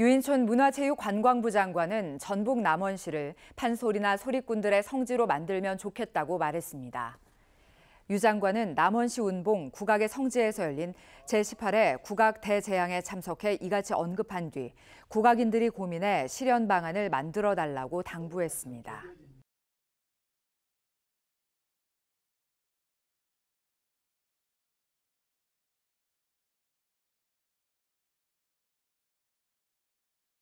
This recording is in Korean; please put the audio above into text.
유인촌 문화체육관광부 장관은 전북 남원시를 판소리나 소리꾼들의 성지로 만들면 좋겠다고 말했습니다. 유 장관은 남원시 운봉 국악의 성지에서 열린 제18회 국악 대재앙에 참석해 이같이 언급한 뒤 국악인들이 고민해 실현 방안을 만들어 달라고 당부했습니다.